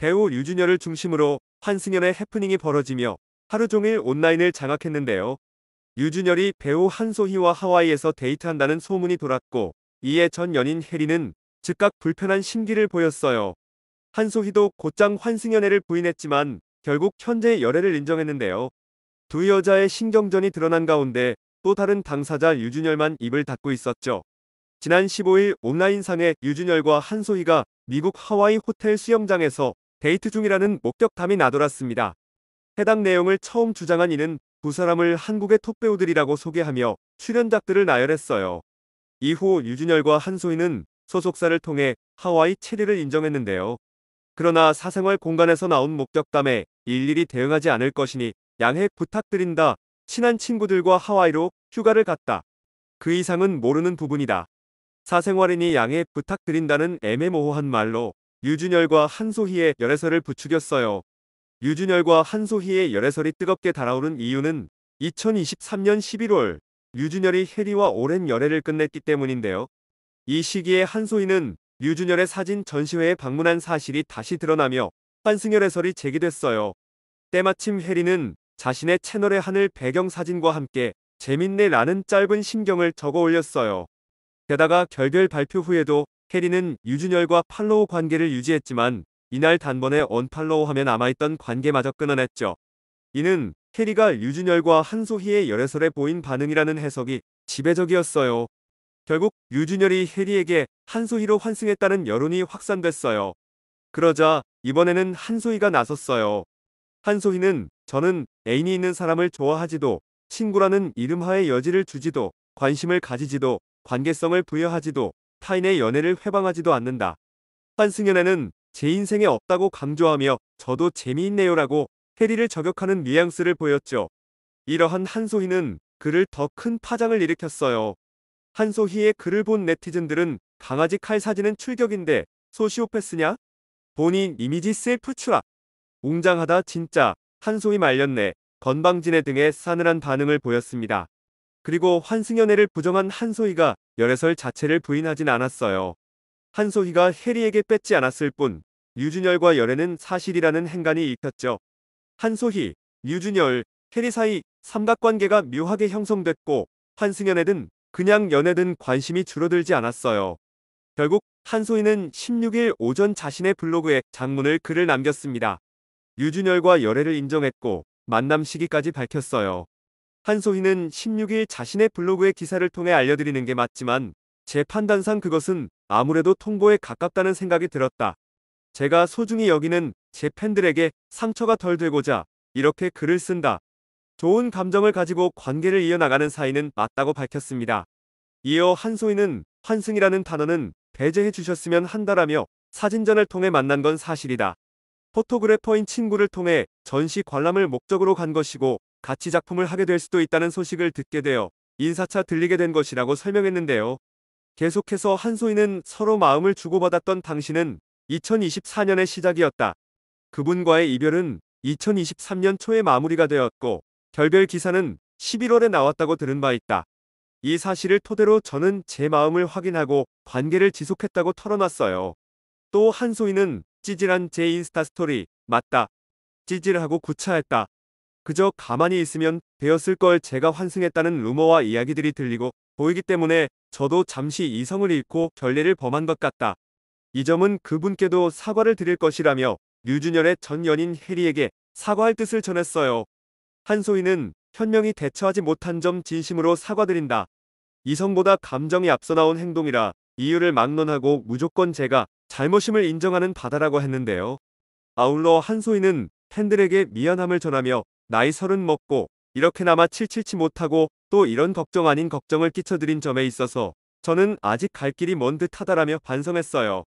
배우 유준열을 중심으로 환승연의 해프닝이 벌어지며 하루 종일 온라인을 장악했는데요. 유준열이 배우 한소희와 하와이에서 데이트한다는 소문이 돌았고 이에 전 연인 혜리는 즉각 불편한 심기를 보였어요. 한소희도 곧장 환승연애를 부인했지만 결국 현재의 열애를 인정했는데요. 두 여자의 신경전이 드러난 가운데 또 다른 당사자 유준열만 입을 닫고 있었죠. 지난 15일 온라인상에 유준열과 한소희가 미국 하와이 호텔 수영장에서 데이트 중이라는 목격담이 나돌았습니다. 해당 내용을 처음 주장한 이는 두 사람을 한국의 톱배우들이라고 소개하며 출연작들을 나열했어요. 이후 유준열과 한소희는 소속사를 통해 하와이 체리를 인정했는데요. 그러나 사생활 공간에서 나온 목격담에 일일이 대응하지 않을 것이니 양해 부탁드린다. 친한 친구들과 하와이로 휴가를 갔다. 그 이상은 모르는 부분이다. 사생활이니 양해 부탁드린다는 애매모호한 말로 유준열과 한소희의 열애설을 부추겼어요. 유준열과 한소희의 열애설이 뜨겁게 달아오른 이유는 2023년 11월 유준열이 혜리와 오랜 열애를 끝냈기 때문인데요. 이 시기에 한소희는 유준열의 사진 전시회에 방문한 사실이 다시 드러나며 반승열 해설이 제기됐어요. 때마침 혜리는 자신의 채널의 하늘 배경 사진과 함께 재밌네 라는 짧은 심경을 적어 올렸어요. 게다가 결별 발표 후에도 캐리는 유준열과 팔로우 관계를 유지했지만 이날 단번에 언팔로우하면 남아있던 관계마저 끊어냈죠. 이는 캐리가 유준열과 한소희의 열애설에 보인 반응이라는 해석이 지배적이었어요. 결국 유준열이 해리에게 한소희로 환승했다는 여론이 확산됐어요. 그러자 이번에는 한소희가 나섰어요. 한소희는 저는 애인이 있는 사람을 좋아하지도 친구라는 이름하에 여지를 주지도 관심을 가지지도 관계성을 부여하지도 타인의 연애를 회방하지도 않는다. 환승연애는 제 인생에 없다고 강조하며 저도 재미있네요라고 해리를 저격하는 뉘앙스를 보였죠. 이러한 한소희는 그를 더 큰 파장을 일으켰어요. 한소희의 글을 본 네티즌들은 강아지 칼 사진은 출격인데 소시오패스냐? 본인 이미지 셀프 추락. 웅장하다 진짜 한소희 말렸네 건방진의 등의 싸늘한 반응을 보였습니다. 그리고 환승연애를 부정한 한소희가 열애설 자체를 부인하진 않았어요. 한소희가 해리에게 뺏지 않았을 뿐 유준열과 열애는 사실이라는 행간이 읽혔죠 한소희, 유준열, 해리 사이 삼각관계가 묘하게 형성됐고 환승연애든 그냥 연애든 관심이 줄어들지 않았어요. 결국 한소희는 16일 오전 자신의 블로그에 장문을 글을 남겼습니다. 유준열과 열애를 인정했고 만남 시기까지 밝혔어요. 한소희는 16일 자신의 블로그에 기사를 통해 알려드리는 게 맞지만 제 판단상 그것은 아무래도 통보에 가깝다는 생각이 들었다. 제가 소중히 여기는 제 팬들에게 상처가 덜 되고자 이렇게 글을 쓴다. 좋은 감정을 가지고 관계를 이어나가는 사이는 맞다고 밝혔습니다. 이어 한소희는 환승이라는 단어는 배제해 주셨으면 한다라며 사진전을 통해 만난 건 사실이다. 포토그래퍼인 친구를 통해 전시 관람을 목적으로 간 것이고 같이 작품을 하게 될 수도 있다는 소식을 듣게 되어 인사차 들리게 된 것이라고 설명했는데요. 계속해서 한소희는 서로 마음을 주고받았던 당신은 2024년의 시작이었다. 그분과의 이별은 2023년 초에 마무리가 되었고 결별 기사는 11월에 나왔다고 들은 바 있다. 이 사실을 토대로 저는 제 마음을 확인하고 관계를 지속했다고 털어놨어요. 또 한소희는 찌질한 제 인스타 스토리 맞다. 찌질하고 구차했다. 그저 가만히 있으면 되었을 걸 제가 환승했다는 루머와 이야기들이 들리고 보이기 때문에 저도 잠시 이성을 잃고 결례를 범한 것 같다. 이 점은 그분께도 사과를 드릴 것이라며 류준열의 전 연인 해리에게 사과할 뜻을 전했어요. 한소희는 현명히 대처하지 못한 점 진심으로 사과드린다. 이성보다 감정이 앞서 나온 행동이라 이유를 막론하고 무조건 제가 잘못임을 인정하는 바다라고 했는데요. 아울러 한소희는 팬들에게 미안함을 전하며 나이 서른 먹고 이렇게나마 칠칠치 못하고 또 이런 걱정 아닌 걱정을 끼쳐드린 점에 있어서 저는 아직 갈 길이 먼 듯하다라며 반성했어요.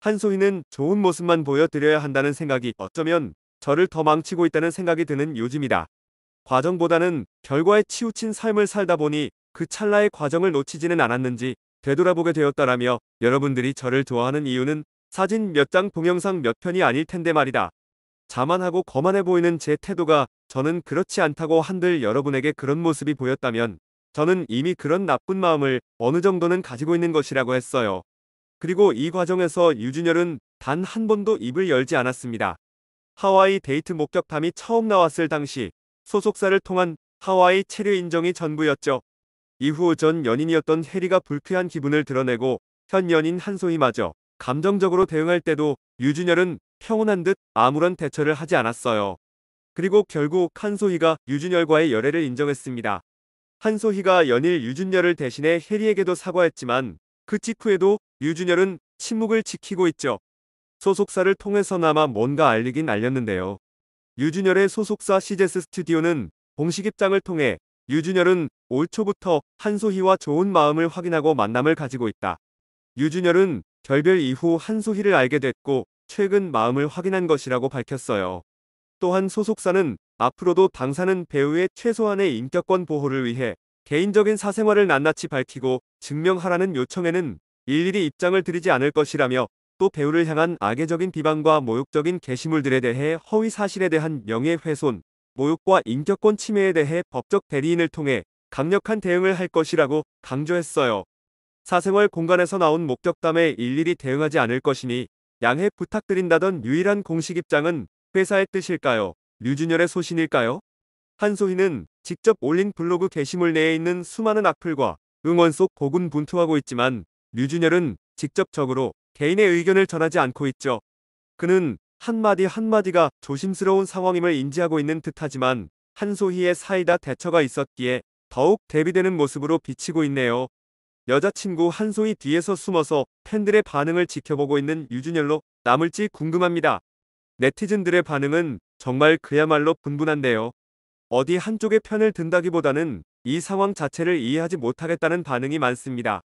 한소희는 좋은 모습만 보여드려야 한다는 생각이 어쩌면 저를 더 망치고 있다는 생각이 드는 요즘이다. 과정보다는 결과에 치우친 삶을 살다 보니 그 찰나의 과정을 놓치지는 않았는지 되돌아보게 되었다라며 여러분들이 저를 좋아하는 이유는 사진 몇 장 동영상 몇 편이 아닐 텐데 말이다. 자만하고 거만해 보이는 제 태도가 저는 그렇지 않다고 한들 여러분에게 그런 모습이 보였다면 저는 이미 그런 나쁜 마음을 어느 정도는 가지고 있는 것이라고 했어요. 그리고 이 과정에서 유준열은 단 한 번도 입을 열지 않았습니다. 하와이 데이트 목격담이 처음 나왔을 당시 소속사를 통한 하와이 체류 인정이 전부였죠. 이후 전 연인이었던 해리가 불쾌한 기분을 드러내고 현 연인 한소희마저 감정적으로 대응할 때도 유준열은 평온한 듯 아무런 대처를 하지 않았어요. 그리고 결국 한소희가 유준열과의 열애를 인정했습니다. 한소희가 연일 유준열을 대신해 해리에게도 사과했지만 그 직후에도 유준열은 침묵을 지키고 있죠. 소속사를 통해서나마 뭔가 알리긴 알렸는데요. 유준열의 소속사 시제스 스튜디오는 공식 입장을 통해 유준열은 올 초부터 한소희와 좋은 마음을 확인하고 만남을 가지고 있다. 유준열은 결별 이후 한소희를 알게 됐고 최근 마음을 확인한 것이라고 밝혔어요. 또한 소속사는 앞으로도 당사는 배우의 최소한의 인격권 보호를 위해 개인적인 사생활을 낱낱이 밝히고 증명하라는 요청에는 일일이 입장을 드리지 않을 것이라며 또 배우를 향한 악의적인 비방과 모욕적인 게시물들에 대해 허위 사실에 대한 명예훼손, 모욕과 인격권 침해에 대해 법적 대리인을 통해 강력한 대응을 할 것이라고 강조했어요. 사생활 공간에서 나온 목격담에 일일이 대응하지 않을 것이니 양해 부탁드린다던 유일한 공식 입장은 회사의 뜻일까요? 류준열의 소신일까요? 한소희는 직접 올린 블로그 게시물 내에 있는 수많은 악플과 응원 속 고군분투하고 있지만 류준열은 직접적으로 개인의 의견을 전하지 않고 있죠. 그는 한마디 한마디가 조심스러운 상황임을 인지하고 있는 듯하지만 한소희의 사이다 대처가 있었기에 더욱 대비되는 모습으로 비치고 있네요. 여자친구 한소희 뒤에서 숨어서 팬들의 반응을 지켜보고 있는 유준열로 남을지 궁금합니다. 네티즌들의 반응은 정말 그야말로 분분한데요. 어디 한쪽의 편을 든다기보다는 이 상황 자체를 이해하지 못하겠다는 반응이 많습니다.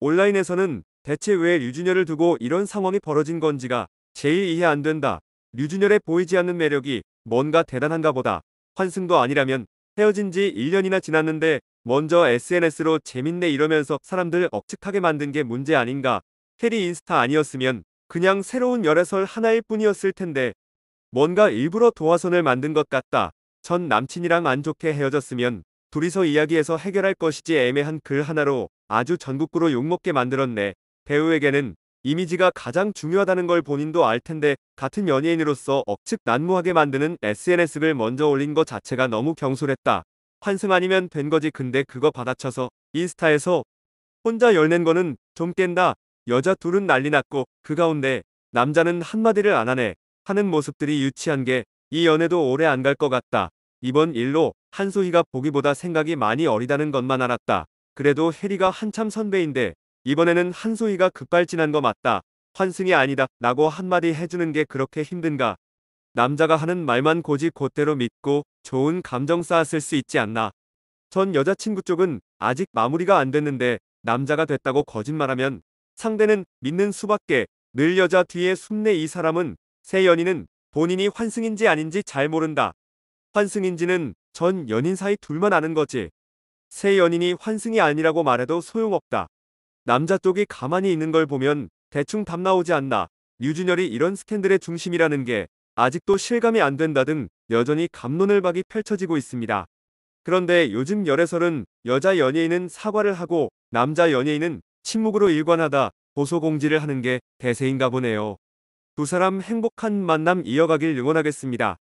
온라인에서는 대체 왜유준열을 두고 이런 상황이 벌어진 건지가 제일 이해 안 된다. 유준열의 보이지 않는 매력이 뭔가 대단한가 보다. 환승도 아니라면 헤어진 지 1년이나 지났는데 먼저 SNS로 재밌네 이러면서 사람들 억측하게 만든 게 문제 아닌가. 캐리 인스타 아니었으면 그냥 새로운 열애설 하나일 뿐이었을 텐데 뭔가 일부러 도화선을 만든 것 같다. 전 남친이랑 안 좋게 헤어졌으면 둘이서 이야기해서 해결할 것이지 애매한 글 하나로 아주 전국구로 욕먹게 만들었네. 배우에게는 이미지가 가장 중요하다는 걸 본인도 알 텐데 같은 연예인으로서 억측 난무하게 만드는 SNS를 먼저 올린 것 자체가 너무 경솔했다. 환승 아니면 된 거지 근데 그거 받아쳐서 인스타에서 혼자 열낸 거는 좀 깬다 여자 둘은 난리 났고 그 가운데 남자는 한마디를 안 하네 하는 모습들이 유치한 게 이 연애도 오래 안 갈 것 같다. 이번 일로 한소희가 보기보다 생각이 많이 어리다는 것만 알았다. 그래도 혜리가 한참 선배인데 이번에는 한소희가 급발진한 거 맞다. 환승이 아니다 라고 한마디 해주는 게 그렇게 힘든가 남자가 하는 말만 고지 곧대로 믿고 좋은 감정 쌓았을 수 있지 않나. 전 여자친구 쪽은 아직 마무리가 안 됐는데 남자가 됐다고 거짓말하면 상대는 믿는 수밖에 늘 여자 뒤에 숨네 이 사람은 새 연인은 본인이 환승인지 아닌지 잘 모른다. 환승인지는 전 연인 사이 둘만 아는 거지. 새 연인이 환승이 아니라고 말해도 소용없다. 남자 쪽이 가만히 있는 걸 보면 대충 답 나오지 않나. 류준열이 이런 스캔들의 중심이라는 게 아직도 실감이 안 된다 등 여전히 감론을박이 펼쳐지고 있습니다. 그런데 요즘 열애설은 여자 연예인은 사과를 하고 남자 연예인은 침묵으로 일관하다 보소공지를 하는 게 대세인가 보네요. 두 사람 행복한 만남 이어가길 응원하겠습니다.